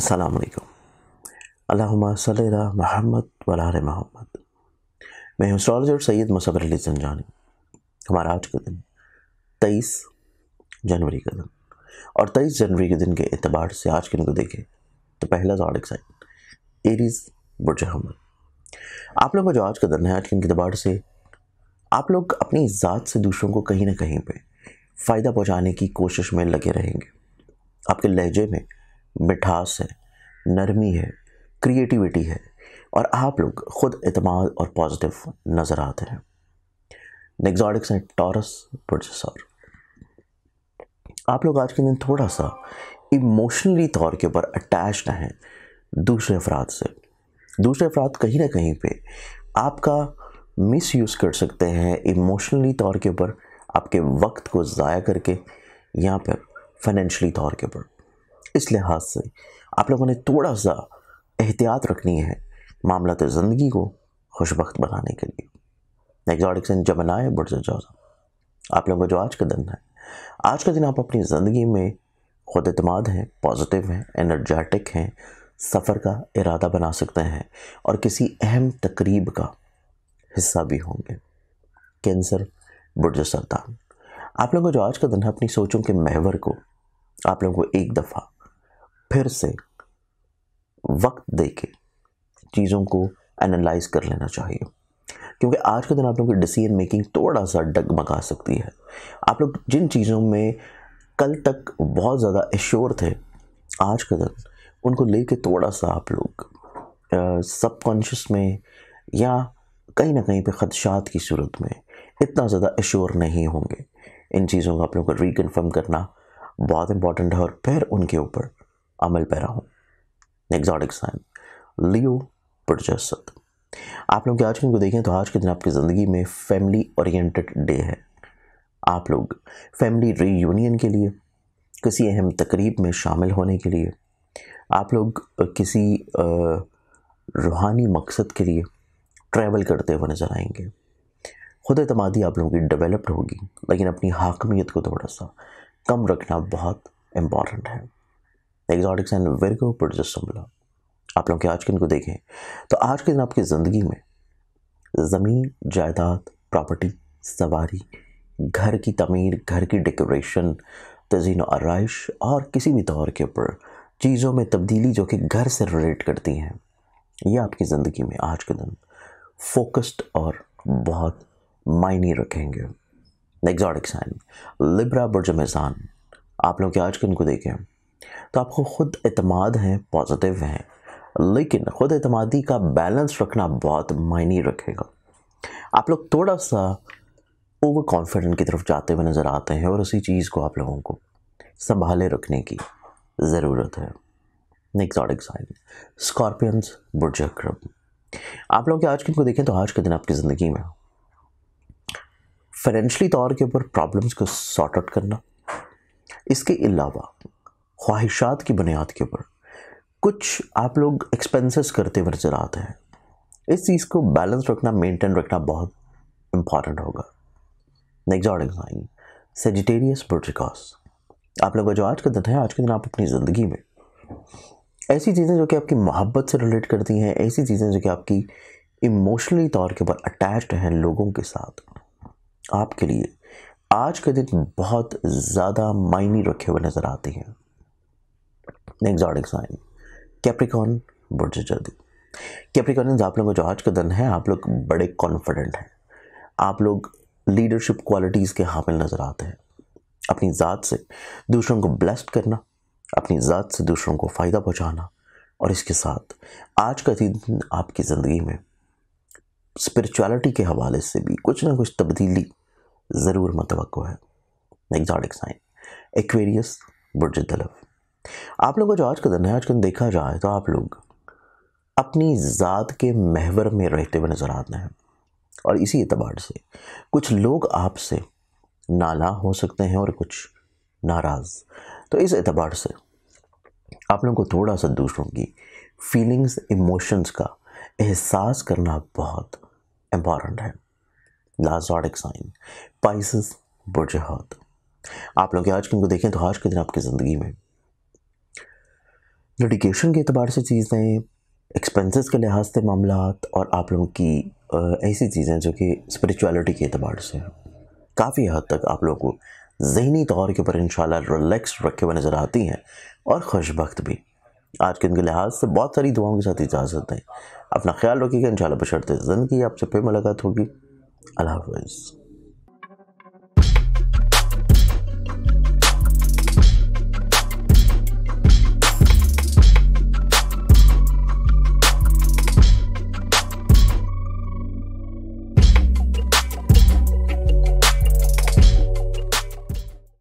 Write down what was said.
अस्सलाम वालेकुम अल्लाहुम्मा सल्ली अला वलार मोहम्मद मैं एस्ट्रोलॉजर सैयद मुसवर अली संजानी हमारा आज का दिन तेईस जनवरी का दिन और तेईस जनवरी के दिन के अतबार से आज के दिन को देखें तो पहला जॉडिक साइन एरीज बुरज हमल आप लोगों का जो आज का दिन है आज के दिन के अतबार से आप लोग अपनी ज़ात से दूसरों को कहीं ना कहीं पर फ़ायदा पहुँचाने की कोशिश में लगे रहेंगे आपके लहजे में मिठास है नरमी है क्रिएटिविटी है और आप लोग ख़ुद अतमाद और पॉजिटिव नज़र आते हैं नेक्जॉटिक्स हैं टॉरस प्रोजेसर आप लोग आज के दिन थोड़ा सा इमोशनली तौर के ऊपर अटैच हैं दूसरे अफराद से दूसरे अफराद कहीं ना कहीं पे आपका मिस यूज़ कर सकते हैं इमोशनली तौर के ऊपर आपके वक्त को ज़ाया करके यहाँ पर फाइनेंशली तौर के ऊपर इस लिहाज से आप लोगों ने थोड़ा सा एहतियात रखनी है मामला तो ज़िंदगी को खुशबक बनाने के लिए एग्जॉटिक्स जब बनाए बुढ़ जाओ आप लोगों का जो आज का दिन है आज का दिन आप अपनी ज़िंदगी में खुद अतमाद हैं पॉजिटिव हैं एनर्जेटिक हैं सफ़र का इरादा बना सकते हैं और किसी अहम तकरीब का हिस्सा भी होंगे कैंसर बुर्ज सरतान आप लोगों का जो आज का दिन है अपनी सोचों के महवर को आप लोगों को एक दफ़ा फिर से वक्त दे के चीज़ों को एनालाइज कर लेना चाहिए क्योंकि आज के दिन आप लोगों की डिसीजन मेकिंग थोड़ा सा डगमगा सकती है आप लोग जिन चीज़ों में कल तक बहुत ज़्यादा एश्योर थे आज के दिन उनको लेके थोड़ा सा आप लोग सबकॉन्शियस में या कहीं ना कहीं पे ख़दशात की सूरत में इतना ज़्यादा एश्योर नहीं होंगे इन चीज़ों को आप लोगों को रिकन्फर्म करना बहुत इम्पॉर्टेंट है और फिर उनके ऊपर अमल पैरा हूँ एग्जॉटिक साइन लियो प्रजसत आप लोग के आज के दिन को देखें तो आज के दिन आपकी ज़िंदगी में फैमिली ओरिएंटेड डे है आप लोग फैमिली रीयूनियन के लिए किसी अहम तकरीब में शामिल होने के लिए आप लोग किसी रूहानी मकसद के लिए ट्रैवल करते हुए नज़र आएंगे खुद अतमादी आप लोगों की डेवलप्ड होगी लेकिन अपनी हाकमियत को थोड़ा सा कम रखना बहुत इम्पॉर्टेंट है एग्जॉटिक्स एंड वेरिको प्रोडजस्टम आप लोग के आज के इनको को देखें तो आज के दिन आपकी ज़िंदगी में ज़मीन जायदाद प्रॉपर्टी सवारी घर की तमीर घर की डेकोरेशन तजीन आरइश और किसी भी दौर के ऊपर चीज़ों में तब्दीली जो कि घर से रिलेट करती हैं ये आपकी ज़िंदगी में आज के दिन फोकस्ड और बहुत मायने रखेंगे एग्जॉटिक साइन लिब्रा बुरजमेजान आप लोग के आज के इनको को देखें तो आपको खुद अतमाद हैं पॉजिटिव हैं लेकिन खुद अतमादी का बैलेंस रखना बहुत मायने रखेगा आप लोग थोड़ा सा ओवर कॉन्फिडेंट की तरफ जाते हुए नज़र आते हैं और उसी चीज़ को आप लोगों को संभाले रखने की ज़रूरत है नेक्सॉटिक साइन स्कॉर्पियंस बुर्जक्रम आप लोग आज के दिन को देखें तो आज के दिन आपकी ज़िंदगी में फाइनेंशली तौर के ऊपर प्रॉब्लम्स को सॉर्ट आउट करना इसके अलावा ख्वाहिशात की बुनियाद के ऊपर कुछ आप लोग एक्सपेंसेस करते हुए नज़र आते हैं इस चीज़ को बैलेंस रखना मेंटेन रखना बहुत इम्पॉर्टेंट होगा नेक्स्ट एग्जाम सेजिटेरियस प्रोटिकॉस आप लोग का जो आज का दिन है आज के दिन आप अपनी ज़िंदगी में ऐसी चीज़ें जो कि आपकी मोहब्बत से रिलेट करती हैं ऐसी चीज़ें जो कि आपकी इमोशनली तौर के ऊपर अटैच हैं लोगों के साथ आपके लिए आज के दिन बहुत ज़्यादा मायने रखे हुए नज़र आते हैं एग्जॉटिक साइन कैप्रिकॉन बढ़ से जल्दी कैप्रिकॉन आप लोगों का जो आज का दिन है आप लोग बड़े कॉन्फिडेंट हैं आप लोग लीडरशिप क्वालिटीज़ के हामिल नज़र आते हैं अपनी ज़ात से दूसरों को ब्लेस्ड करना अपनी ज़ात से दूसरों को फ़ायदा पहुँचाना और इसके साथ आज का दिन आपकी ज़िंदगी में स्पिरिचुअलिटी के हवाले से भी कुछ ना कुछ तब्दीली ज़रूर मतवक़ है एग्जॉटिक साइन एक्वेरियस बुर्ज आप लोगों जो आज का दिन है आज का दिन देखा जाए तो आप लोग अपनी ज़ात के महवर में रहते हुए नज़र आते हैं और इसी एतबार से कुछ लोग आपसे नाला हो सकते हैं और कुछ नाराज़ तो इस एतबार से आप लोगों को थोड़ा सा दूसरों की फीलिंग्स इमोशंस का एहसास करना बहुत इम्पॉर्टेंट है लाजॉडिक साइन पाइसिस बुरजहत आप लोग आज के इनको देखें तो आज के दिन आपकी ज़िंदगी में लिटिगेशन के अतबार से चीज़ें एक्सपेंसेस के लिहाज से मामला और आप लोगों की ऐसी चीज़ें जो कि स्परिचुअलिटी के अतबार से काफ़ी हद तक आप लोगों को जहनी तौर के ऊपर इन रिलैक्स रखे हुए नज़र आती हैं और खुशबक भी आज के उनके लिहाज से बहुत सारी दुआओं के साथ इजाज़त दें अपना ख्याल रखिएगा इन शाला बशरते ज़िंदगी आपसे फिर मुलाकात होगी अल्लाह हाफ